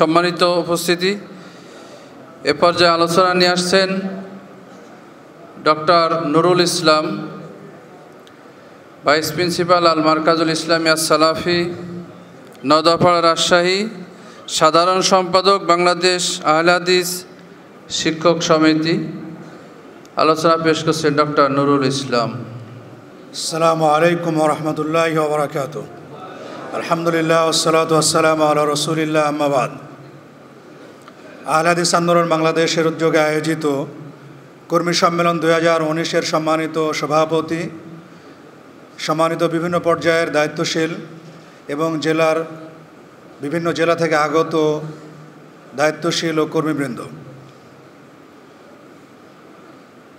সম্মানিত উপস্থিতি এ পর্যায়ে আলোচনা নিয়ে আসছেন doctor Nurul Islam vice principal Al Markazul Islamia Salafi Nodapara Rajshahi সাধারণ সম্পাদক বাংলাদেশ আহলাদিস শিক্ষক সমিতি আলোচনা পেশ করছেন ডক্টর নুরুল ইসলাম আসসালামু আলাইকুম রহমতুল্লাহ আলহামদুলিল্লাহ আসসালাম আল্লাহ রসুলিল্লাহ আহমাবাদ আহলাদিস আন্দোলন বাংলাদেশের উদ্যোগে আয়োজিত কর্মী সম্মেলন দুই হাজার উনিশের সম্মানিত সভাপতি সম্মানিত বিভিন্ন পর্যায়ের দায়িত্বশীল এবং জেলার বিভিন্ন জেলা থেকে আগত দায়িত্বশীল ও কর্মীবৃন্দ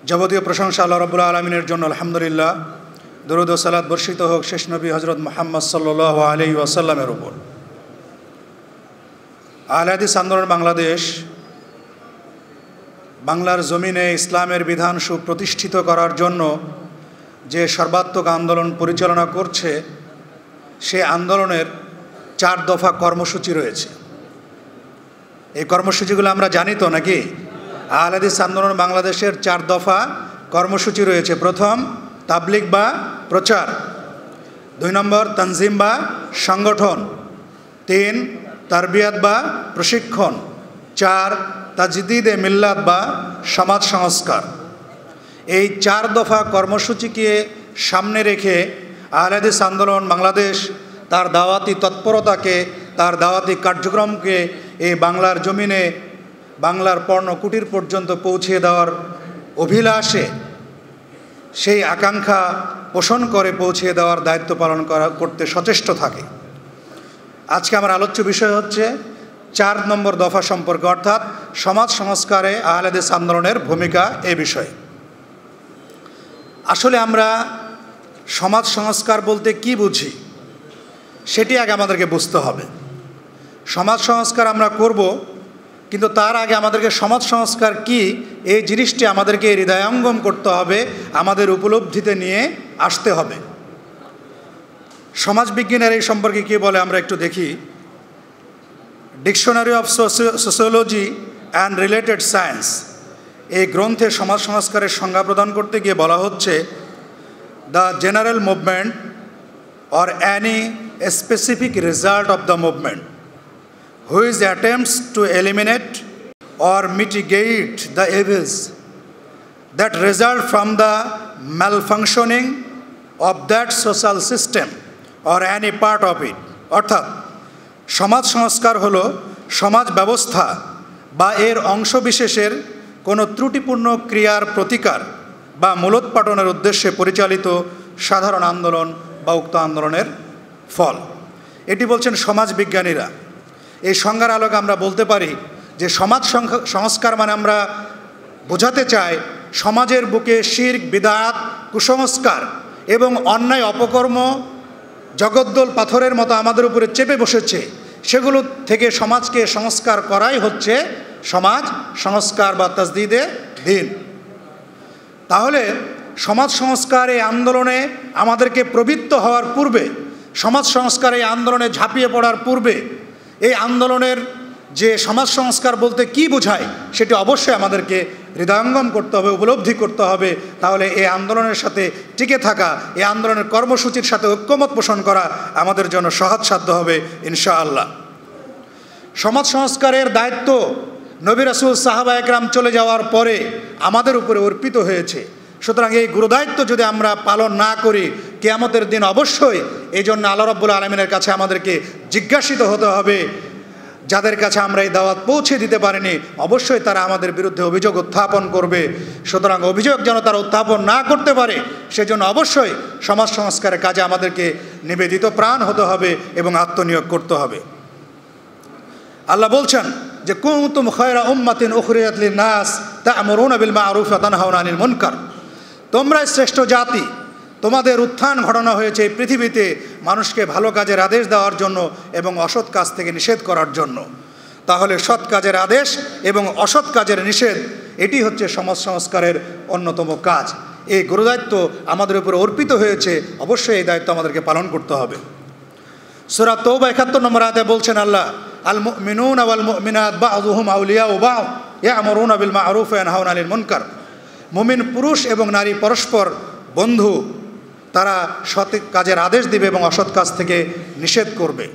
যাবতীয় প্রশংসা আল্লাহ রবুল্লা আলমিনের জন্য আলহামদুলিল্লাহ দরুদ সালাদ বর্ষিত হোক শেষ নবী হজরত মোহাম্মদ সাল্ল আলি ওয়াসাল্লামের ওপর আহলাদিস আন্দোলন বাংলাদেশ বাংলার জমিনে ইসলামের বিধান সুপ্রতিষ্ঠিত করার জন্য যে সর্বাত্মক আন্দোলন পরিচালনা করছে সে আন্দোলনের চার দফা কর্মসূচি রয়েছে এই কর্মসূচিগুলো আমরা জানি তো নাকি আহলাদিস আন্দোলন বাংলাদেশের চার দফা কর্মসূচি রয়েছে প্রথম তাবলিক বা প্রচার দুই নম্বর তানজিম বা সংগঠন তিন তারবিয়াত বা প্রশিক্ষণ চার তাজদিদে মিল্লাত বা সমাজ সংস্কার এই চার দফা কর্মসূচিকে সামনে রেখে আহলাদিস আন্দোলন বাংলাদেশ তার দাওয়াতি তৎপরতাকে তার দাওয়াতি কার্যক্রমকে এই বাংলার জমিনে বাংলার পর্ণ কুটির পর্যন্ত পৌঁছে দেওয়ার অভিলাষে সেই আকাঙ্ক্ষা পোষণ করে পৌঁছে দেওয়ার দায়িত্ব পালন করা করতে সচেষ্ট থাকে আজকে আমার আলোচ্য বিষয় হচ্ছে চার নম্বর দফা সম্পর্কে অর্থাৎ সমাজ সংস্কারে আহলেদেশ আন্দোলনের ভূমিকা এ বিষয়ে আসলে আমরা সমাজ সংস্কার বলতে কি বুঝি সেটি আগে আমাদেরকে বুঝতে হবে সমাজ সংস্কার আমরা করব কিন্তু তার আগে আমাদেরকে সমাজ সংস্কার কি এই জিনিসটি আমাদেরকে হৃদয়ঙ্গম করতে হবে আমাদের উপলব্ধিতে নিয়ে আসতে হবে সমাজবিজ্ঞানের এই সম্পর্কে কী বলে আমরা একটু দেখি dictionary of sociology and related science এই গ্রন্থে সমাজ সংস্কারের সংজ্ঞা প্রদান করতে গিয়ে বলা হচ্ছে the general movement or any specific result of the movement which attempts to eliminate or mitigate the evils that result from the malfunctioning of that social system or any part of it অর্থাৎ সমাজ সংস্কার হল সমাজ ব্যবস্থা বা এর অংশবিশেষের কোনো ত্রুটিপূর্ণ ক্রিয়ার প্রতিকার বা মূলোৎপাটনের উদ্দেশ্যে পরিচালিত সাধারণ আন্দোলন বা উক্ত আন্দোলনের ফল এটি বলছেন সমাজবিজ্ঞানীরা এই সংজ্ঞার আলোকে আমরা বলতে পারি যে সমাজ সংস্কার মানে আমরা বোঝাতে চাই সমাজের বুকে শির বিদাত কুসংস্কার এবং অন্যায় অপকর্ম জগদ্দল পাথরের মতো আমাদের উপরে চেপে বসেছে সেগুলো থেকে সমাজকে সংস্কার করাই হচ্ছে সমাজ সংস্কার বা তাজদিদে দিন তাহলে সমাজ সংস্কার এই আন্দোলনে আমাদেরকে প্রবৃত্ত হওয়ার পূর্বে সমাজ সংস্কার এই আন্দোলনে ঝাঁপিয়ে পড়ার পূর্বে এই আন্দোলনের যে সমাজ সংস্কার বলতে কি বোঝায় সেটি অবশ্যই আমাদেরকে হৃদয়ঙ্গম করতে হবে উপলব্ধি করতে হবে তাহলে এই আন্দোলনের সাথে টিকে থাকা এই আন্দোলনের কর্মসূচির সাথে ঐক্যমত পোষণ করা আমাদের জন্য সহজসাধ্য হবে ইনশাআল্লাহ সমাজ সংস্কারের দায়িত্ব নবী রাসুল সাহাবা একরাম চলে যাওয়ার পরে আমাদের উপরে অর্পিত হয়েছে সুতরাং এই গুরুদায়িত্ব যদি আমরা পালন না করি কেয়ামতের দিন অবশ্যই এই জন্য আল্লাহ রব্বুল আলমিনের কাছে আমাদেরকে জিজ্ঞাসিত হতে হবে যাদের কাছে আমরা এই দাওয়াত পৌঁছে দিতে পারিনি অবশ্যই তারা আমাদের বিরুদ্ধে অভিযোগ উত্থাপন করবে সুতরাং অভিযোগ যেন তারা উত্থাপন না করতে পারে সেজন্য অবশ্যই সমাজ সংস্কারের কাজে আমাদেরকে নিবেদিত প্রাণ হতে হবে এবং আত্মনিয়োগ করতে হবে আল্লাহ বলছেন যে কুমতুম খয়রা উম্মাতিন উখরিয়াতলি নাস তা আমরুন বিল মা আরুফ আতানহাউনানিল মুনকার তোমরাই শ্রেষ্ঠ জাতি তোমাদের উত্থান ঘটানো হয়েছে এই পৃথিবীতে মানুষকে ভালো কাজের আদেশ দেওয়ার জন্য এবং অসৎ কাজ থেকে নিষেধ করার জন্য তাহলে সৎ কাজের আদেশ এবং অসৎ কাজের নিষেধ এটি হচ্ছে সমাজ সংস্কারের অন্যতম কাজ এই গুরুদায়িত্ব আমাদের উপরে অর্পিত হয়েছে অবশ্যই এই দায়িত্ব আমাদেরকে পালন করতে হবে সুরাত তৌবা একাত্তর নম্বর আয়তে বলছেন আল্লাহ আল মিনুন আল মিনাদ বা আজহুম আউলিয়া বাউ এ আমরুন আবিল মা আরুফ এন হাউন আলীর মুনকার মুমিন পুরুষ এবং নারী পরস্পর বন্ধু তারা সঠিক কাজের আদেশ দিবে এবং অসৎ কাজ থেকে নিষেধ করবে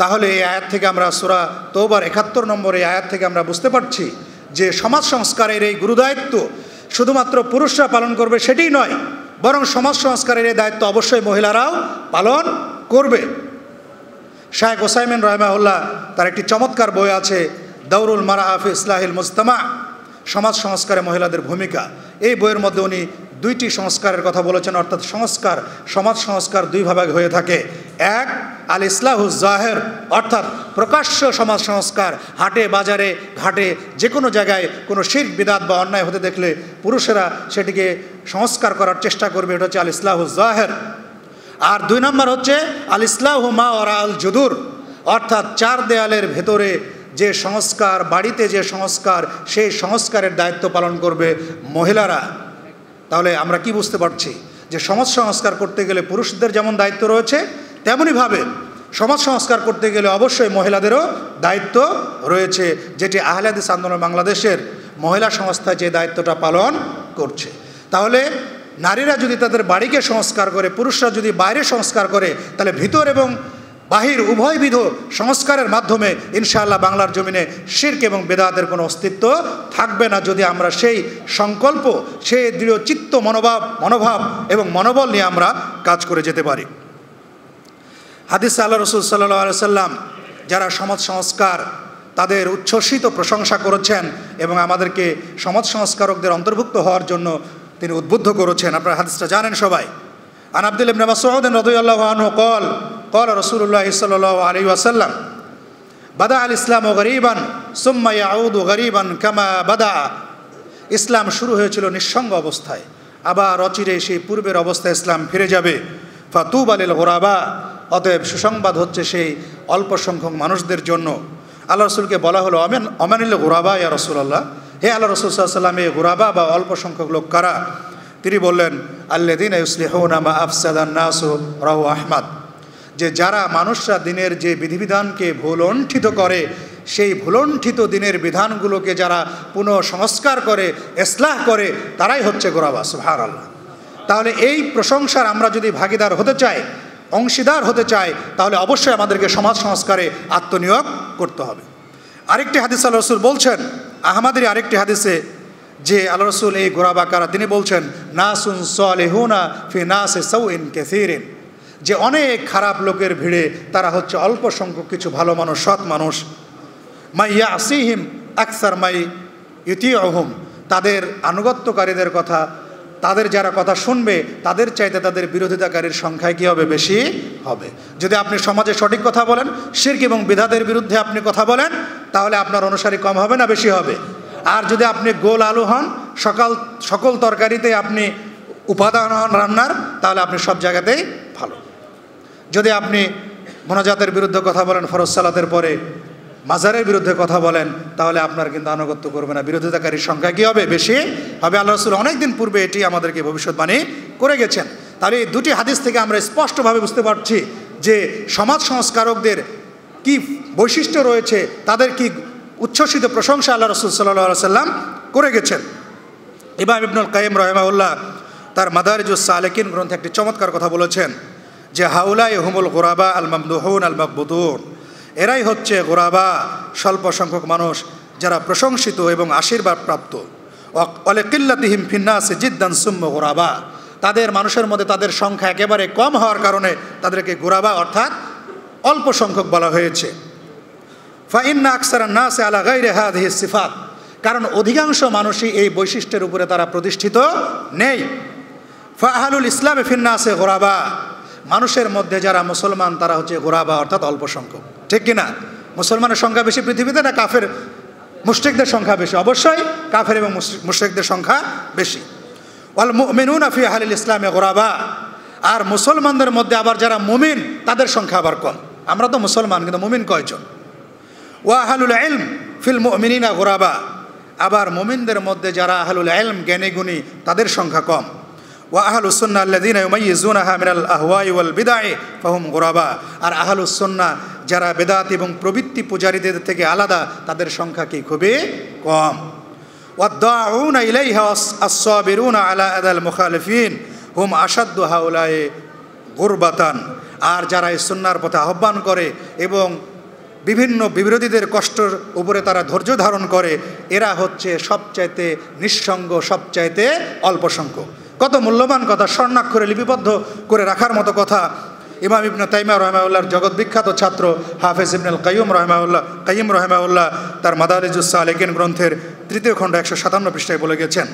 তাহলে এই আয়াত থেকে আমরা সুরা তোবার একাত্তর নম্বর এই আয়াত থেকে আমরা বুঝতে পারছি যে সমাজ সংস্কারের এই গুরুদায়িত্ব শুধুমাত্র পুরুষরা পালন করবে সেটি নয় বরং সমাজ সংস্কারের এই দায়িত্ব অবশ্যই মহিলারাও পালন করবে শায়েক ওসাইমেন রহমাউল্লাহ তার একটি চমৎকার বই আছে দৌরুল মারা হাফি ইসলাহিল মুস্তমা সমাজ সংস্কারে মহিলাদের ভূমিকা এই বইয়ের মধ্যে উনি দুইটি সংস্কারের কথা বলেছেন অর্থাৎ সংস্কার সমাজ সংস্কার দুই ভাবে হয়ে থাকে এক আল ইসলাহু জাহের অর্থাৎ প্রকাশ্য সমাজ সংস্কার হাটে বাজারে ঘাটে যে কোনো জায়গায় কোনো শির বিদাত বা অন্যায় হতে দেখলে পুরুষেরা সেটিকে সংস্কার করার চেষ্টা করবে এটা হচ্ছে আল ইসলাহু জাহের আর দুই নম্বর হচ্ছে আল ইসলাহু মা ওরা আল জুদুর অর্থাৎ চার দেয়ালের ভেতরে যে সংস্কার বাড়িতে যে সংস্কার সেই সংস্কারের দায়িত্ব পালন করবে মহিলারা তাহলে আমরা কি বুঝতে পারছি যে সমাজ সংস্কার করতে গেলে পুরুষদের যেমন দায়িত্ব রয়েছে তেমনইভাবে সমাজ সংস্কার করতে গেলে অবশ্যই মহিলাদেরও দায়িত্ব রয়েছে যেটি আহলাদিস আন্দোলন বাংলাদেশের মহিলা সংস্থা যে দায়িত্বটা পালন করছে তাহলে নারীরা যদি তাদের বাড়িকে সংস্কার করে পুরুষরা যদি বাইরে সংস্কার করে তাহলে ভিতর এবং বাহির উভয়বিধ সংস্কারের মাধ্যমে ইনশাআল্লাহ বাংলার জমিনে শির্ক এবং বেদাতের কোনো অস্তিত্ব থাকবে না যদি আমরা সেই সংকল্প সেই দৃঢ় চিত্ত মনোভাব মনোভাব এবং মনোবল নিয়ে আমরা কাজ করে যেতে পারি হাদিস আল্লাহ রসুল সাল্লা সাল্লাম যারা সমাজ সংস্কার তাদের উচ্ছ্বসিত প্রশংসা করেছেন এবং আমাদেরকে সমাজ সংস্কারকদের অন্তর্ভুক্ত হওয়ার জন্য তিনি উদ্বুদ্ধ করেছেন আপনারা হাদিসটা জানেন সবাই عن عبد الله بن مسعود رضي কল কল قال قال رسول ওয়াসাল্লাম বাদা আল ইসলাম وسلم بدأ الإسلام غريبا ثم يعود غريبا ইসলাম শুরু হয়েছিল নিঃসঙ্গ অবস্থায় আবার অচিরে সেই পূর্বের অবস্থায় ইসলাম ফিরে যাবে ফাতুব আলিল গোরাবা অতএব সুসংবাদ হচ্ছে সেই অল্প সংখ্যক মানুষদের জন্য আল্লাহ রসুলকে বলা হলো অমেন অমানিল গোরাবা ইয়া রসুল্লাহ হে আল্লাহ রসুল সাল্লাম এ গোরাবা বা অল্প সংখ্যক লোক কারা তিনি বললেন আল্লেদিন ইউসলিহনামা রাহু আহমাদ যে যারা মানুষরা দিনের যে বিধিবিধানকে ভুলণ্ঠিত করে সেই ভুলণ্ঠিত দিনের বিধানগুলোকে যারা পুনঃসংস্কার করে এসলাহ করে তারাই হচ্ছে গোরাবাস ভার আল্লাহ তাহলে এই প্রশংসার আমরা যদি ভাগিদার হতে চাই অংশীদার হতে চাই তাহলে অবশ্যই আমাদেরকে সমাজ সংস্কারে আত্মনিয়োগ করতে হবে আরেকটি হাদিস আল্লাহ রসুল বলছেন আহমাদের আরেকটি হাদিসে যে আল্লাহ রসুল এই গোরা বাকারা তিনি বলছেন নাসুন সালেহুনা ফি নাসে সৌ ইন কেসিরিন যে অনেক খারাপ লোকের ভিড়ে তারা হচ্ছে অল্প সংখ্যক কিছু ভালো মানুষ সৎ মানুষ ইয়া আসিহিম আকসার মাই ইতি অহম তাদের আনুগত্যকারীদের কথা তাদের যারা কথা শুনবে তাদের চাইতে তাদের বিরোধিতাকারীর সংখ্যায় কী হবে বেশি হবে যদি আপনি সমাজে সঠিক কথা বলেন শির্ক এবং বিধাদের বিরুদ্ধে আপনি কথা বলেন তাহলে আপনার অনুসারী কম হবে না বেশি হবে আর যদি আপনি গোল আলু হন সকাল সকল তরকারিতে আপনি উপাদান হন রান্নার তাহলে আপনি সব জায়গাতেই ভালো যদি আপনি মনোজাতের বিরুদ্ধে কথা বলেন ফরজ সালাতের পরে মাজারের বিরুদ্ধে কথা বলেন তাহলে আপনার কিন্তু আনুগত্য করবে না বিরোধিতাকারীর সংখ্যা কী হবে বেশি হবে আল্লাহ রসুল অনেকদিন পূর্বে এটি আমাদেরকে ভবিষ্যৎবাণী করে গেছেন তাহলে এই দুটি হাদিস থেকে আমরা স্পষ্টভাবে বুঝতে পারছি যে সমাজ সংস্কারকদের কি বৈশিষ্ট্য রয়েছে তাদের কি উচ্ছ্বসিত প্রশংসা আল্লাহ রসুল সাল্লাহ সাল্লাম করে গেছেন ইমাম ইবনুল কাইম রহমাউল্লাহ তার মাদারিজুস সালেকিন গ্রন্থে একটি চমৎকার কথা বলেছেন যে হাউলাই হুমুল গোরাবা আল মামদুহন আল মাকবুদুন এরাই হচ্ছে গোরাবা স্বল্প সংখ্যক মানুষ যারা প্রশংসিত এবং আশীর্বাদ প্রাপ্ত অলে কিল্লাতিহিম ফিন্নাসে জিদ্দান সুম্ম গোরাবা তাদের মানুষের মধ্যে তাদের সংখ্যা একেবারে কম হওয়ার কারণে তাদেরকে গোরাবা অর্থাৎ অল্প সংখ্যক বলা হয়েছে ফাইন্না আকসার সে আলা গাই রেহাদ সিফাত কারণ অধিকাংশ মানুষই এই বৈশিষ্ট্যের উপরে তারা প্রতিষ্ঠিত নেই ফাহালুল ইসলামে আছে গোরাবা মানুষের মধ্যে যারা মুসলমান তারা হচ্ছে গোরাবা অর্থাৎ অল্প সংখ্যক ঠিক কিনা মুসলমানের সংখ্যা বেশি পৃথিবীতে না কাফের মুশ্রিকদের সংখ্যা বেশি অবশ্যই কাফের এবং মুশ্রিকদের সংখ্যা বেশি ওয়াল মেনুন আফি আহলিল ইসলামে গোরাবা আর মুসলমানদের মধ্যে আবার যারা মুমিন তাদের সংখ্যা আবার কম আমরা তো মুসলমান কিন্তু মুমিন কয়জন ওয়াহালুল এলম ফিল মিনা গোরাবা আবার মোমিনদের মধ্যে যারা আহলুল এলম জ্ঞানীগুণী তাদের সংখ্যা কম ওয়াহাল উসন্না আল্লাদিন ইমাইজুন আহমিনাল বিদায় ফাহুম গোরাবা আর আহাল উসন্না যারা বেদাত এবং প্রবৃত্তি পূজারীদের থেকে আলাদা তাদের সংখ্যা কি খুবই কম ওয়াদ্দাউন ইলাইহা আসসাবিরুন আলা আদাল মুখালিফিন হুম আসাদ্দু হাউলায়ে গুরবাতান আর যারা এই সুন্নার পথে আহ্বান করে এবং বিভিন্ন বিরোধীদের কষ্টর উপরে তারা ধৈর্য ধারণ করে এরা হচ্ছে সবচাইতে নিঃসঙ্গ সবচাইতে অল্প সংখ্যক কত মূল্যবান কথা স্বর্ণাক্ষরে লিপিবদ্ধ করে রাখার মতো কথা ইমাম ইবনে তাইমা রহমাউল্লাহর জগৎ বিখ্যাত ছাত্র হাফেজ ইবনুল কাইম রহমাউল্লাহ কাইম রহমাউল্লাহ তার মাদারিজুস সালেকিন গ্রন্থের তৃতীয় খণ্ড একশো সাতান্ন পৃষ্ঠায় বলে গেছেন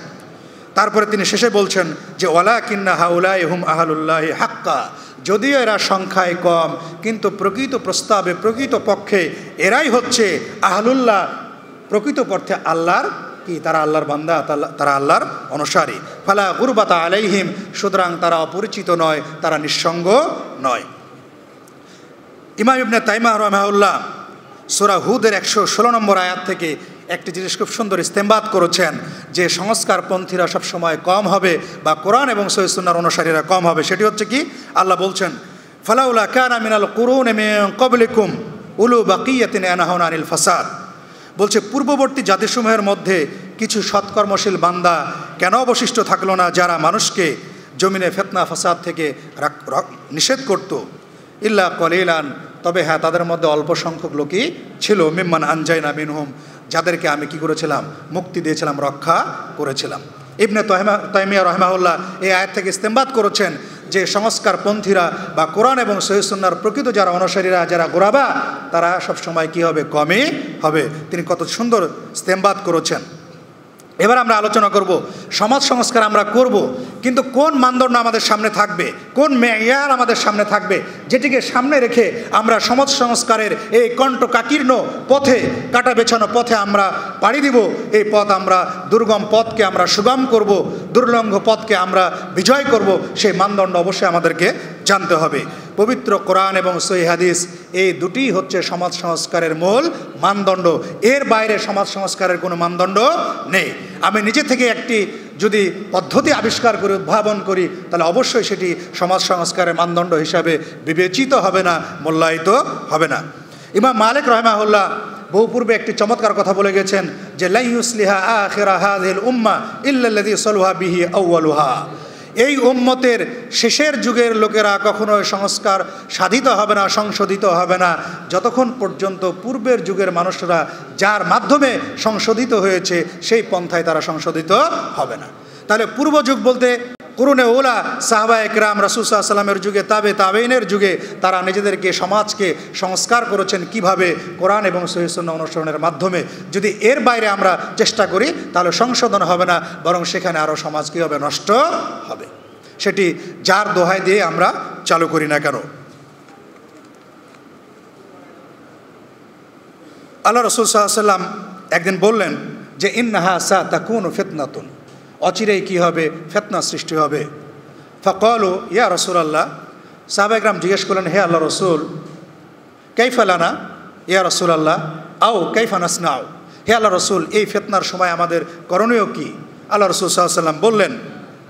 তারপরে তিনি শেষে বলছেন যে ওলা কিন্না হাউলাই হুম আহলুল্লাহ হাক্কা যদিও এরা সংখ্যায় কম কিন্তু প্রকৃত প্রস্তাবে প্রকৃত পক্ষে এরাই হচ্ছে আহলুল্লাহ প্রকৃত পক্ষে আল্লাহর কি তারা আল্লাহর বান্দা তারা আল্লাহর অনুসারী ফালা গুরবাতা আলাইহিম সুতরাং তারা অপরিচিত নয় তারা নিঃসঙ্গ নয় ইমাম ইবনে তাইমা রহমাউল্লাহ সুরা হুদের একশো ষোলো নম্বর আয়াত থেকে একটি জিনিস খুব সুন্দর ইস্তেমবাদ করেছেন যে সংস্কারপন্থীরা সবসময় কম হবে বা কোরআন এবং সৈসুন্নার অনুসারীরা কম হবে সেটি হচ্ছে কি আল্লাহ বলছেন ফালাউলা কানা মিনাল কুরুন কবলিকুম উলু বাকিয়াতিন এনাহন আনিল ফাসাদ বলছে পূর্ববর্তী জাতিসমূহের মধ্যে কিছু সৎকর্মশীল বান্দা কেন অবশিষ্ট থাকলো না যারা মানুষকে জমিনে ফেতনা ফাসাদ থেকে নিষেধ করত ইল্লা কলিলান তবে হ্যাঁ তাদের মধ্যে অল্প সংখ্যক লোকই ছিল মিম্মান আনজাইনা মিনহুম যাদেরকে আমি কি করেছিলাম মুক্তি দিয়েছিলাম রক্ষা করেছিলাম ইবনে তহেমা তহমিয়া রহমাউল্লাহ এই আয়ের থেকে ইস্তেমবাদ করেছেন যে সংস্কারপন্থীরা বা কোরআন এবং সহিসুন্নার প্রকৃত যারা অনুসারীরা যারা গোড়াবা তারা সবসময় কি হবে কমে হবে তিনি কত সুন্দর ইস্তেমবাদ করেছেন এবার আমরা আলোচনা করব সমাজ সংস্কার আমরা করব কিন্তু কোন মানদণ্ড আমাদের সামনে থাকবে কোন মেয়ার আমাদের সামনে থাকবে যেটিকে সামনে রেখে আমরা সমাজ সংস্কারের এই কণ্ঠ কাকীর্ণ পথে কাটা বেছানো পথে আমরা পাড়ি দিব এই পথ আমরা দুর্গম পথকে আমরা সুগম করব দুর্লঙ্ঘ পথকে আমরা বিজয় করব সেই মানদণ্ড অবশ্যই আমাদেরকে জানতে হবে পবিত্র কোরআন এবং সই হাদিস এই দুটি হচ্ছে সমাজ সংস্কারের মূল মানদণ্ড এর বাইরে সমাজ সংস্কারের কোনো মানদণ্ড নেই আমি নিজে থেকে একটি যদি পদ্ধতি আবিষ্কার করে উদ্ভাবন করি তাহলে অবশ্যই সেটি সমাজ সংস্কারের মানদণ্ড হিসাবে বিবেচিত হবে না মূল্যায়িত হবে না ইমাম মালিক রহমাহুল্লাহ বহু পূর্বে একটি চমৎকার কথা বলে গেছেন যে লাইউসলিহা আখেরা হাদ উম্মা ইল্লাল্লাদি সলুহা বিহি আউ্বালুহা এই উম্মতের শেষের যুগের লোকেরা কখনো সংস্কার সাধিত হবে না সংশোধিত হবে না যতক্ষণ পর্যন্ত পূর্বের যুগের মানুষরা যার মাধ্যমে সংশোধিত হয়েছে সেই পন্থায় তারা সংশোধিত হবে না তাহলে পূর্বযুগ বলতে কুরুনে ওলা সাহবা একরাম রাসুসা সাল্লামের যুগে তাবে তাবেইনের যুগে তারা নিজেদেরকে সমাজকে সংস্কার করেছেন কিভাবে কোরআন এবং সহিষ্ণ অনুসরণের মাধ্যমে যদি এর বাইরে আমরা চেষ্টা করি তাহলে সংশোধন হবে না বরং সেখানে আরও সমাজ কীভাবে নষ্ট হবে সেটি যার দোহাই দিয়ে আমরা চালু করি না কেন আল্লাহ রসুল সাল্লাম একদিন বললেন যে ইন্নাহা সা কোন ফেতনাতুন অচিরেই কি হবে ফেতনা সৃষ্টি হবে ফকলু ইয়া রসুল আল্লাহ সাহাবাগ্রাম জিজ্ঞেস করলেন হে আল্লাহ রসুল ফেলানা ইয়া রসুল আল্লাহ আও ফানাস নাও হে আল্লাহ রসুল এই ফেতনার সময় আমাদের করণীয় কি আল্লাহ রসুল সাল্লাম বললেন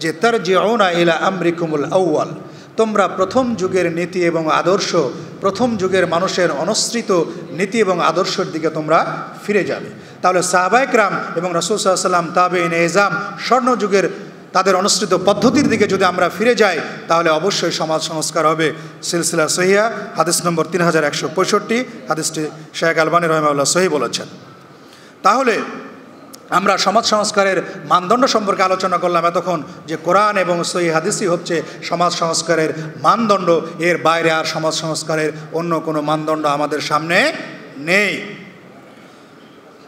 যে তার যে ওনা ইলা আমরিকুমুল আউ্য়াল তোমরা প্রথম যুগের নীতি এবং আদর্শ প্রথম যুগের মানুষের অনুসৃত নীতি এবং আদর্শের দিকে তোমরা ফিরে যাবে তাহলে সাহাবায়করাম এবং তাবে ইন এজাম স্বর্ণযুগের তাদের অনুষ্ঠিত পদ্ধতির দিকে যদি আমরা ফিরে যাই তাহলে অবশ্যই সমাজ সংস্কার হবে সিলসিলা সহিয়া হাদিস নম্বর তিন হাজার একশো পঁয়ষট্টি হাদিসটি শেখ আলবানী রহমাউল্লাহ সহি বলেছেন তাহলে আমরা সমাজ সংস্কারের মানদণ্ড সম্পর্কে আলোচনা করলাম এতক্ষণ যে কোরআন এবং সই হাদিসই হচ্ছে সমাজ সংস্কারের মানদণ্ড এর বাইরে আর সমাজ সংস্কারের অন্য কোনো মানদণ্ড আমাদের সামনে নেই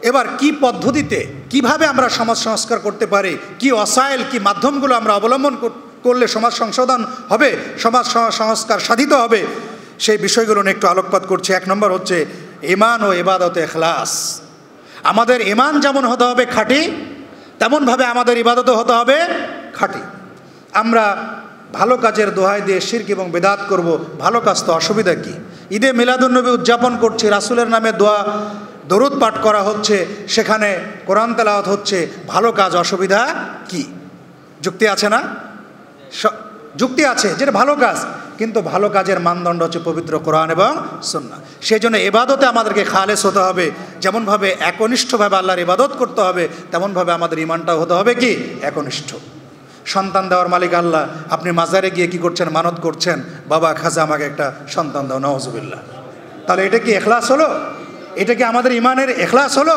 এবার কি পদ্ধতিতে কিভাবে আমরা সমাজ সংস্কার করতে পারি কি অসাইল কি মাধ্যমগুলো আমরা অবলম্বন করলে সমাজ সংশোধন হবে সমাজ সংস্কার সাধিত হবে সেই বিষয়গুলো নিয়ে একটু আলোকপাত করছে এক নম্বর হচ্ছে এমান ও এবাদতে এখলাস আমাদের এমান যেমন হতে হবে খাঁটি তেমনভাবে আমাদের ইবাদতও হতে হবে খাঁটি আমরা ভালো কাজের দোহাই দিয়ে শির্ক এবং বেদাত করব ভালো কাজ তো অসুবিধা কী ঈদে নবী উদযাপন করছি রাসুলের নামে দোয়া দরুদ পাঠ করা হচ্ছে সেখানে কোরআন তেলাওয়াত হচ্ছে ভালো কাজ অসুবিধা কি যুক্তি আছে না যুক্তি আছে যেটা ভালো কাজ কিন্তু ভালো কাজের মানদণ্ড হচ্ছে পবিত্র কোরআন এবং সন্না সেই জন্য এবাদতে আমাদেরকে খালেস হতে হবে যেমনভাবে একনিষ্ঠভাবে আল্লাহর ইবাদত করতে হবে তেমনভাবে আমাদের ইমানটাও হতে হবে কি একনিষ্ঠ সন্তান দেওয়ার মালিক আল্লাহ আপনি মাজারে গিয়ে কি করছেন মানত করছেন বাবা খাজা আমাকে একটা সন্তান দাও নওয়াজবিল্লা তাহলে এটা কি এখলাস হলো এটা কি আমাদের ইমানের এখলাস হলো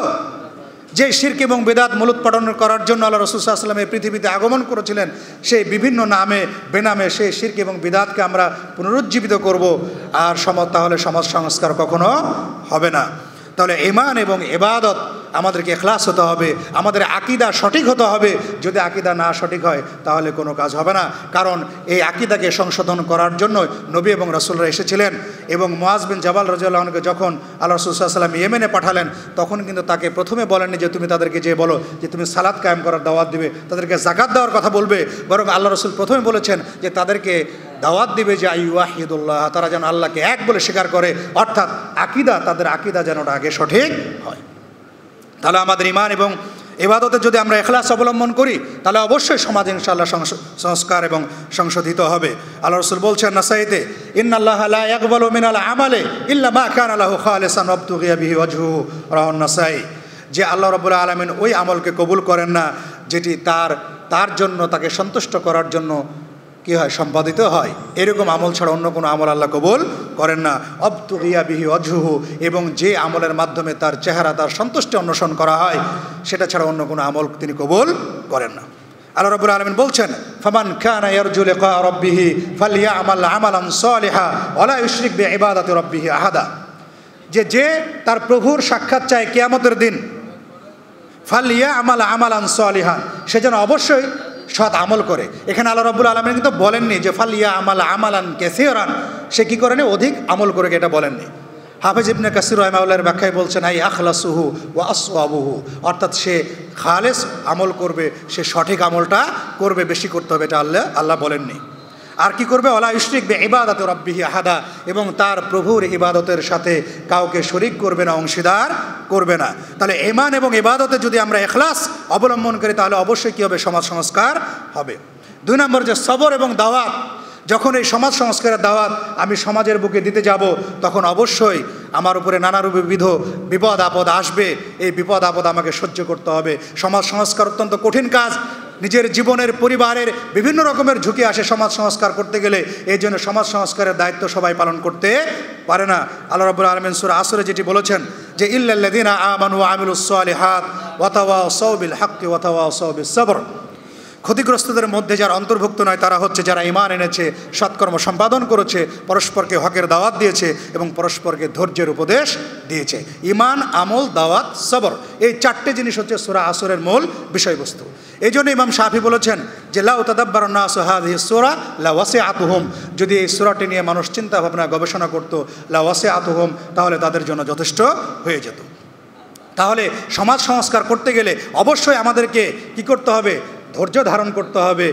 যে শির্ক এবং বেদাত মূলোৎপাটন করার জন্য আল্লাহ রসুলামের পৃথিবীতে আগমন করেছিলেন সেই বিভিন্ন নামে বেনামে সেই শির্ক এবং বেদাতকে আমরা পুনরুজ্জীবিত করব আর সমাজ তাহলে সমাজ সংস্কার কখনো হবে না তাহলে এমান এবং এবাদত আমাদেরকে এখলাস হতে হবে আমাদের আকিদা সঠিক হতে হবে যদি আকিদা না সঠিক হয় তাহলে কোনো কাজ হবে না কারণ এই আকিদাকে সংশোধন করার জন্য নবী এবং রসুলরা এসেছিলেন এবং মোয়াজবিন জাবাল রাজুল্লাহনকে যখন আল্লাহ রসুল্লাহাম ইয়েমেনে পাঠালেন তখন কিন্তু তাকে প্রথমে বলেননি যে তুমি তাদেরকে যে বলো যে তুমি সালাদ কায়েম করার দাওয়াত দিবে তাদেরকে জাকাত দেওয়ার কথা বলবে বরং আল্লাহ রসুল প্রথমে বলেছেন যে তাদেরকে দাওয়াত দিবে যে আইওয়াহিদুল্লাহ তারা যেন আল্লাহকে এক বলে স্বীকার করে অর্থাৎ আকিদা তাদের আকিদা যেন আগে সঠিক হয় তাহলে আমাদের ইমান এবং এবাদতে যদি আমরা এখলাস অবলম্বন করি তাহলে অবশ্যই সমাজ ইনশাআল্লাহ সংস্কার এবং সংশোধিত হবে আল্লাহ রসুল বলছেন নাসাইতে ইন্নাল্লাহ আলা একবল মিনাল আমালে ইল্লা মা কান আল্লাহ খালেসান অবতুগিয়া বিহি অজহু রহন নাসাই যে আল্লাহ রবুল্লা আলমিন ওই আমলকে কবুল করেন না যেটি তার তার জন্য তাকে সন্তুষ্ট করার জন্য কি হয় সম্পাদিত হয় এরকম আমল ছাড়া অন্য কোনো আমল আল্লাহ কবুল করেন না অবতুয়া বিহি অজুহু এবং যে আমলের মাধ্যমে তার চেহারা তার সন্তুষ্টি অন্বেষণ করা হয় সেটা ছাড়া অন্য কোনো আমল তিনি কবুল করেন না আল্লাহ রবুল আলমিন বলছেন ফমান খান ইয়ারজুল রব্বিহি ফালিয়া আমাল আমালান সালিহা ওলা ইউশরিক বি ইবাদাতি রব্বিহি আহাদা যে যে তার প্রভুর সাক্ষাৎ চায় কেয়ামতের দিন ফালিয়া আমাল আমালান সালিহা সে যেন অবশ্যই সৎ আমল করে এখানে আল্লাহ রব্বুল আলমিন কিন্তু বলেননি যে ফালিয়া আমাল আমালান কেসিওরান সে কী করেনি অধিক আমল করে এটা বলেননি হাফেজ ইবনে কাসির রহমাউল্লার ব্যাখ্যায় বলছেন আই আখলাসুহু ও আবুহু অর্থাৎ সে খালেস আমল করবে সে সঠিক আমলটা করবে বেশি করতে হবে এটা আল্লাহ আল্লাহ বলেননি আর কি করবে অলা ইশরিক বে ইবাদত রব্বিহি আহাদা এবং তার প্রভুর ইবাদতের সাথে কাউকে শরিক করবে না অংশীদার করবে না তাহলে এমান এবং ইবাদতে যদি আমরা এখলাস অবলম্বন করি তাহলে অবশ্যই কী হবে সমাজ সংস্কার হবে দুই নম্বর যে সবর এবং দাওয়াত যখন এই সমাজ সংস্কারের দাওয়াত আমি সমাজের বুকে দিতে যাব তখন অবশ্যই আমার উপরে নানারূপে বিধ বিপদ আপদ আসবে এই বিপদ আপদ আমাকে সহ্য করতে হবে সমাজ সংস্কার অত্যন্ত কঠিন কাজ নিজের জীবনের পরিবারের বিভিন্ন রকমের ঝুঁকি আসে সমাজ সংস্কার করতে গেলে এই জন্য সমাজ সংস্কারের দায়িত্ব সবাই পালন করতে পারে না আল্লাহ রাবুল আলমিন সুর আসরে যেটি বলেছেন যে ইল্লাল্লাদিন আমানু আমিলুস হাত ওয়াতাওয়া সৌবিল হাক্কি ওয়াতাওয়া সৌবিল সবর ক্ষতিগ্রস্তদের মধ্যে যারা অন্তর্ভুক্ত নয় তারা হচ্ছে যারা ইমান এনেছে সৎকর্ম সম্পাদন করেছে পরস্পরকে হকের দাওয়াত দিয়েছে এবং পরস্পরকে ধৈর্যের উপদেশ দিয়েছে ইমান আমল দাওয়াত সবর এই চারটে জিনিস হচ্ছে সুরা আসরের মূল বিষয়বস্তু এই জন্য ইমাম শাহি বলেছেন যে লাউ তাদাব্বারনা সোরা লাওয়াসে আতুহম যদি এই সুরাটি নিয়ে মানুষ চিন্তা ভাবনা গবেষণা করত লাওয়াসে আতুহম তাহলে তাদের জন্য যথেষ্ট হয়ে যেত তাহলে সমাজ সংস্কার করতে গেলে অবশ্যই আমাদেরকে কি করতে হবে ধৈর্য ধারণ করতে হবে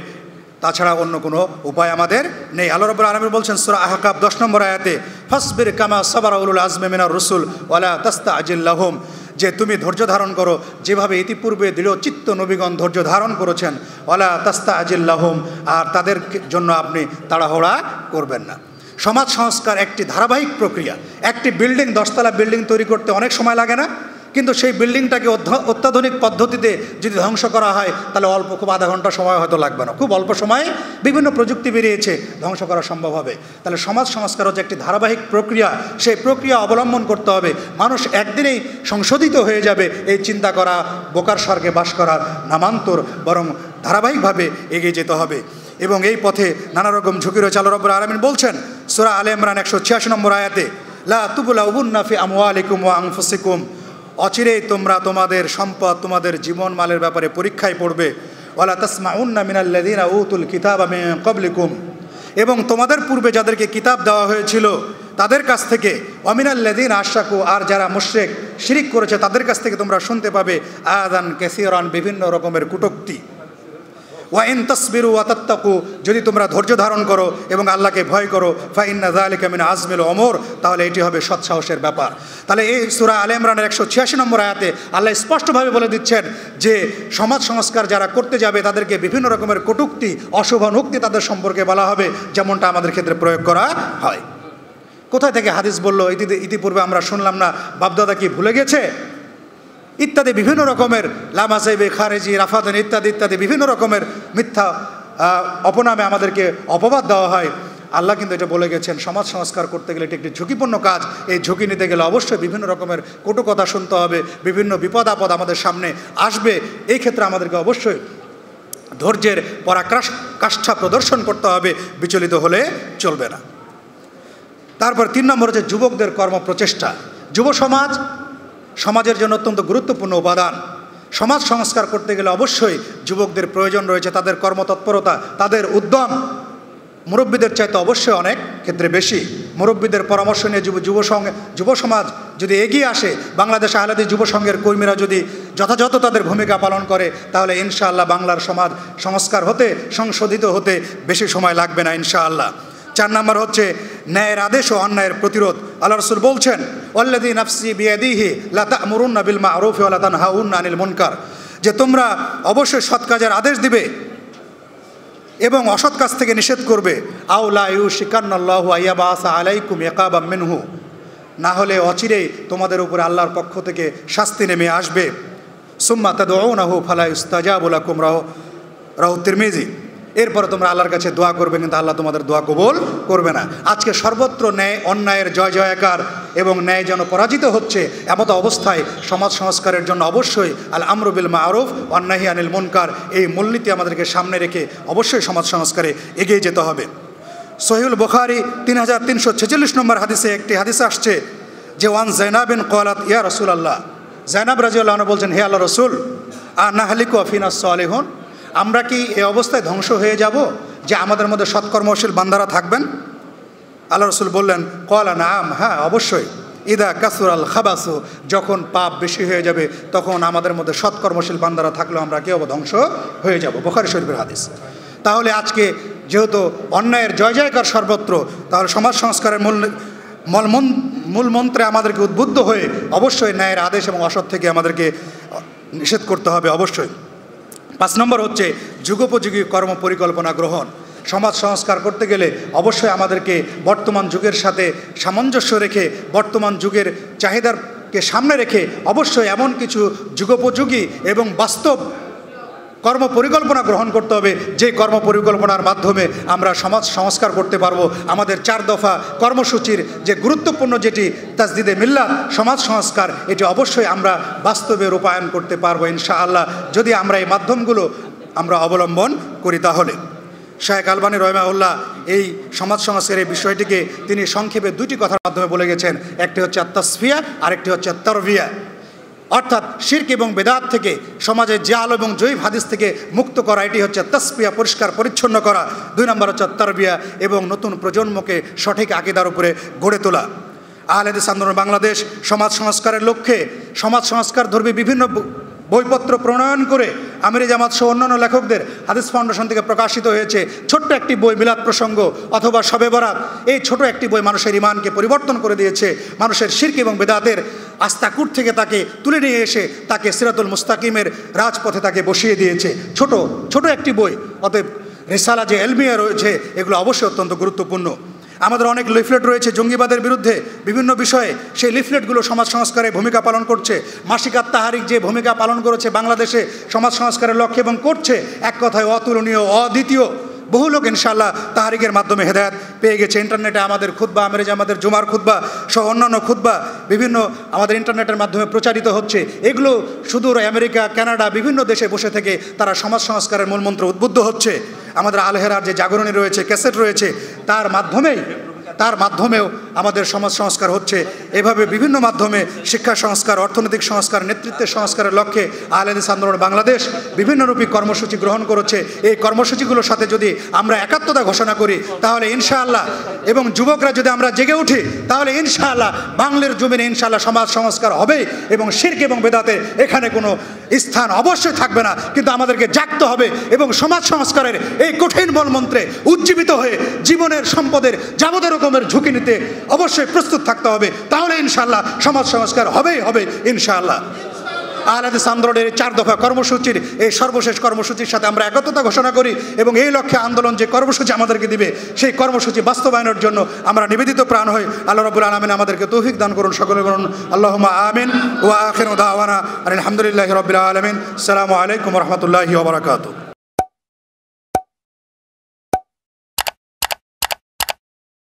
তাছাড়া অন্য কোনো উপায় আমাদের নেই আল্লাহ রব্বুল আলমী বলছেন সুরা আহকাব দশ নম্বর আয়াতে ফসবির কামা সবার উল আজমে মিনার রসুল ওয়ালা তাস্তা আজিল্লাহম যে তুমি ধৈর্য ধারণ করো যেভাবে ইতিপূর্বে দৃঢ় চিত্ত নবীগণ ধৈর্য ধারণ করেছেন ওয়ালা তাস্তা আজিল্লাহম আর তাদের জন্য আপনি তাড়াহড়া করবেন না সমাজ সংস্কার একটি ধারাবাহিক প্রক্রিয়া একটি বিল্ডিং দশতলা বিল্ডিং তৈরি করতে অনেক সময় লাগে না কিন্তু সেই বিল্ডিংটাকে অত্যাধুনিক পদ্ধতিতে যদি ধ্বংস করা হয় তাহলে অল্প খুব আধা ঘন্টা সময় হয়তো লাগবে না খুব অল্প সময়ে বিভিন্ন প্রযুক্তি বেরিয়েছে ধ্বংস করা সম্ভব হবে তাহলে সমাজ সংস্কার হচ্ছে একটি ধারাবাহিক প্রক্রিয়া সেই প্রক্রিয়া অবলম্বন করতে হবে মানুষ একদিনেই সংশোধিত হয়ে যাবে এই চিন্তা করা বোকার স্বর্গে বাস করার নামান্তর বরং ধারাবাহিকভাবে এগিয়ে যেতে হবে এবং এই পথে নানা রকম ঝুঁকি রয়েছে আল্লাহ আরামিন আলমিন বলছেন সুরা আলে ইমরান একশো ছিয়াশি নম্বর আয়াতে লা তুবুলা উবুন্নাফি আমওয়ালিকুম ওয়া আনফুসিকুম অচিরেই তোমরা তোমাদের সম্পদ তোমাদের জীবন মালের ব্যাপারে পরীক্ষায় পড়বে ওলা তসমা উন্না মিনাল্লাদিনা উতুল কিতাব আমি কবলিকুম এবং তোমাদের পূর্বে যাদেরকে কিতাব দেওয়া হয়েছিল তাদের কাছ থেকে অমিনাল্লাদিন আশাকু আর যারা মুশ্রেক শিরিক করেছে তাদের কাছ থেকে তোমরা শুনতে পাবে আদান কেসিয়রান বিভিন্ন রকমের কুটোক্তি ওয়াইন তসবির ওয়াতাত্তাকু যদি তোমরা ধৈর্য ধারণ করো এবং আল্লাহকে ভয় করো ফাইন্না জালিকা মিন আজমেল অমর তাহলে এটি হবে সৎসাহসের ব্যাপার তাহলে এই সুরা আলে ইমরানের একশো ছিয়াশি নম্বর আয়াতে আল্লাহ স্পষ্টভাবে বলে দিচ্ছেন যে সমাজ সংস্কার যারা করতে যাবে তাদেরকে বিভিন্ন রকমের কটুক্তি অশোভন উক্তি তাদের সম্পর্কে বলা হবে যেমনটা আমাদের ক্ষেত্রে প্রয়োগ করা হয় কোথায় থেকে হাদিস বলল ইতি ইতিপূর্বে আমরা শুনলাম না বাপদাদা কি ভুলে গেছে ইত্যাদি বিভিন্ন রকমের সাহেবে খারেজি রাফাদান ইত্যাদি ইত্যাদি বিভিন্ন রকমের মিথ্যা অপনামে আমাদেরকে অপবাদ দেওয়া হয় আল্লাহ কিন্তু এটা বলে গেছেন সমাজ সংস্কার করতে গেলে এটি একটি ঝুঁকিপূর্ণ কাজ এই ঝুঁকি নিতে গেলে অবশ্যই বিভিন্ন রকমের কটু কথা শুনতে হবে বিভিন্ন বিপদ আপদ আমাদের সামনে আসবে এই ক্ষেত্রে আমাদেরকে অবশ্যই ধৈর্যের পরাক্রাশ কাষ্ঠা প্রদর্শন করতে হবে বিচলিত হলে চলবে না তারপর তিন নম্বর হচ্ছে যুবকদের কর্ম প্রচেষ্টা যুব সমাজ সমাজের জন্য অত্যন্ত গুরুত্বপূর্ণ উপাদান সমাজ সংস্কার করতে গেলে অবশ্যই যুবকদের প্রয়োজন রয়েছে তাদের কর্মতৎপরতা তাদের উদ্যম মুরব্বীদের চাইতে অবশ্যই অনেক ক্ষেত্রে বেশি মুরব্বীদের পরামর্শ নিয়ে যুব যুব সঙ্গে যুব সমাজ যদি এগিয়ে আসে বাংলাদেশ আহলাদি যুব সংঘের কর্মীরা যদি যথাযথ তাদের ভূমিকা পালন করে তাহলে ইনশাআল্লাহ বাংলার সমাজ সংস্কার হতে সংশোধিত হতে বেশি সময় লাগবে না ইনশাআল্লাহ চার নম্বর হচ্ছে ন্যায়ের আদেশ ও অন্যায়ের প্রতিরোধ আল্লাহ রসুল বলছেন অল্লাদি নাফসি বিয়াদিহি লাতা আমরুন্না মা আরফি আল্লাহ হাউন আনিল মুনকার যে তোমরা অবশ্যই সৎ কাজের আদেশ দিবে এবং অসৎ কাজ থেকে নিষেধ করবে আউলায়ু শিকান্নাল্লাহু আয়াবা আসা আলাইকুম একাবা মিনহু না হলে অচিরেই তোমাদের উপরে আল্লাহর পক্ষ থেকে শাস্তি নেমে আসবে সুম্মা তাদ ওনাহু ফালা ইস্তাজা বোলা কুমরাহ রাহু তিরমিজি এরপরে তোমরা আল্লাহর কাছে দোয়া করবে কিন্তু আল্লাহ তোমাদের দোয়া কবুল করবে না আজকে সর্বত্র ন্যায় অন্যায়ের জয় জয়াকার এবং ন্যায় যেন পরাজিত হচ্ছে এমত অবস্থায় সমাজ সংস্কারের জন্য অবশ্যই আল আমরুবিল আরফ অন্যাহি আনিল মুনকার এই মূলনীতি আমাদেরকে সামনে রেখে অবশ্যই সমাজ সংস্কারে এগিয়ে যেতে হবে সহিউল বুখারি তিন হাজার তিনশো ছেচল্লিশ নম্বর হাদিসে একটি হাদিস আসছে যে ওয়ান জৈনাবিন কলাত ইয়া রসুল আল্লাহ জৈনাব রাজিউল্লাহ বলছেন হে আল্লাহ রসুল আ নাহলিকু আফিনা সালেহন আমরা কি এ অবস্থায় ধ্বংস হয়ে যাব যে আমাদের মধ্যে সৎকর্মশীল বান্দারা থাকবেন আল্লাহ রসুল বললেন কলা নাম হ্যাঁ অবশ্যই ইদা কাসুর আল খাবাসু যখন পাপ বেশি হয়ে যাবে তখন আমাদের মধ্যে সৎকর্মশীল বান্দারা থাকলেও আমরা কেউ ধ্বংস হয়ে যাব বোখারি শরীফের হাদিস তাহলে আজকে যেহেতু অন্যায়ের জয় জয়কার সর্বত্র তাহলে সমাজ সংস্কারের মূল মূল মূলমন্ত্রে আমাদেরকে উদ্বুদ্ধ হয়ে অবশ্যই ন্যায়ের আদেশ এবং অসৎ থেকে আমাদেরকে নিষেধ করতে হবে অবশ্যই পাঁচ নম্বর হচ্ছে যুগোপযোগী কর্ম পরিকল্পনা গ্রহণ সমাজ সংস্কার করতে গেলে অবশ্যই আমাদেরকে বর্তমান যুগের সাথে সামঞ্জস্য রেখে বর্তমান যুগের চাহিদারকে সামনে রেখে অবশ্যই এমন কিছু যুগোপযোগী এবং বাস্তব কর্ম পরিকল্পনা গ্রহণ করতে হবে যে কর্ম পরিকল্পনার মাধ্যমে আমরা সমাজ সংস্কার করতে পারবো আমাদের চার দফা কর্মসূচির যে গুরুত্বপূর্ণ যেটি তাজদিদে মিল্লা সমাজ সংস্কার এটি অবশ্যই আমরা বাস্তবে রূপায়ণ করতে পারবো ইনশাআল্লাহ যদি আমরা এই মাধ্যমগুলো আমরা অবলম্বন করি তাহলে শাহেক আলবানী রহমাউল্লাহ এই সমাজ সংস্কারের বিষয়টিকে তিনি সংক্ষেপে দুটি কথার মাধ্যমে বলে গেছেন একটি হচ্ছে আত্মাসফিয়া আরেকটি হচ্ছে তরভিয়া অর্থাৎ শির্ক এবং বেদাত থেকে সমাজে জাল এবং জৈব হাদিস থেকে মুক্ত করা এটি হচ্ছে তসপিয়া পরিষ্কার পরিচ্ছন্ন করা দুই নম্বর হচ্ছে তরবিয়া এবং নতুন প্রজন্মকে সঠিক আকিদার উপরে গড়ে তোলা আহলেদিস আন্দোলন বাংলাদেশ সমাজ সংস্কারের লক্ষ্যে সমাজ সংস্কার ধর্মী বিভিন্ন বইপত্র প্রণয়ন করে আমির জামাত সহ অন্যান্য লেখকদের হাদিস ফাউন্ডেশন থেকে প্রকাশিত হয়েছে ছোট্ট একটি বই মিলাদ প্রসঙ্গ অথবা সবে বরাত এই ছোট একটি বই মানুষের ইমানকে পরিবর্তন করে দিয়েছে মানুষের শির্ক এবং বেদাতের আস্তাকুট থেকে তাকে তুলে নিয়ে এসে তাকে সিরাতুল মুস্তাকিমের রাজপথে তাকে বসিয়ে দিয়েছে ছোট ছোট একটি বই অতএব রেসালা যে এলমিয়া রয়েছে এগুলো অবশ্যই অত্যন্ত গুরুত্বপূর্ণ আমাদের অনেক লিফলেট রয়েছে জঙ্গিবাদের বিরুদ্ধে বিভিন্ন বিষয়ে সেই লিফলেটগুলো সমাজ সংস্কারে ভূমিকা পালন করছে মাসিক আত্মাহারিক যে ভূমিকা পালন করেছে বাংলাদেশে সমাজ সংস্কারের লক্ষ্যে এবং করছে এক কথায় অতুলনীয় অদ্বিতীয় বহু লোক ইনশাল্লাহ তাহারিকের মাধ্যমে হেদায়ত পেয়ে গেছে ইন্টারনেটে আমাদের খুদ্া আমেরিজ আমাদের জুমার খুদ্া সহ অন্যান্য খুদ্া বিভিন্ন আমাদের ইন্টারনেটের মাধ্যমে প্রচারিত হচ্ছে এগুলো সুদূর আমেরিকা কানাডা বিভিন্ন দেশে বসে থেকে তারা সমাজ সংস্কারের মূলমন্ত্র উদ্বুদ্ধ হচ্ছে আমাদের আলহেরার যে জাগরণী রয়েছে ক্যাসেট রয়েছে তার মাধ্যমেই তার মাধ্যমেও আমাদের সমাজ সংস্কার হচ্ছে এভাবে বিভিন্ন মাধ্যমে শিক্ষা সংস্কার অর্থনৈতিক সংস্কার নেতৃত্বের সংস্কারের লক্ষ্যে আহলেদিস আন্দোলন বাংলাদেশ বিভিন্ন রূপী কর্মসূচি গ্রহণ করেছে এই কর্মসূচিগুলোর সাথে যদি আমরা একাত্মতা ঘোষণা করি তাহলে ইনশাআল্লাহ এবং যুবকরা যদি আমরা জেগে উঠি তাহলে ইনশাআল্লাহ বাংলার জমিনে ইনশাআল্লাহ সমাজ সংস্কার হবে এবং শির্ক এবং বেদাতে এখানে কোনো স্থান অবশ্যই থাকবে না কিন্তু আমাদেরকে জাগতে হবে এবং সমাজ সংস্কারের এই কঠিন বলমন্ত্রে উজ্জীবিত হয়ে জীবনের সম্পদের যাবতের রকমের ঝুঁকি নিতে অবশ্যই প্রস্তুত থাকতে হবে তাহলে ইনশাল্লাহ সমাজ সংস্কার হবেই হবে ইনশাআল্লাহ আহলাদিস আন্দোলনের চার দফা কর্মসূচির এই সর্বশেষ কর্মসূচির সাথে আমরা একত্রতা ঘোষণা করি এবং এই লক্ষ্যে আন্দোলন যে কর্মসূচি আমাদেরকে দিবে সেই কর্মসূচি বাস্তবায়নের জন্য আমরা নিবেদিত প্রাণ হই আল্লাহ রবুল আলমিন আমাদেরকে তৌফিক দান করুন সকলে করুন আল্লাহ আমিন ওয়া আখির দাওয়ানা আলহামদুলিল্লাহ রবিল আলমিন সালামু আলাইকুম রহমতুল্লাহি ওবরাকাতু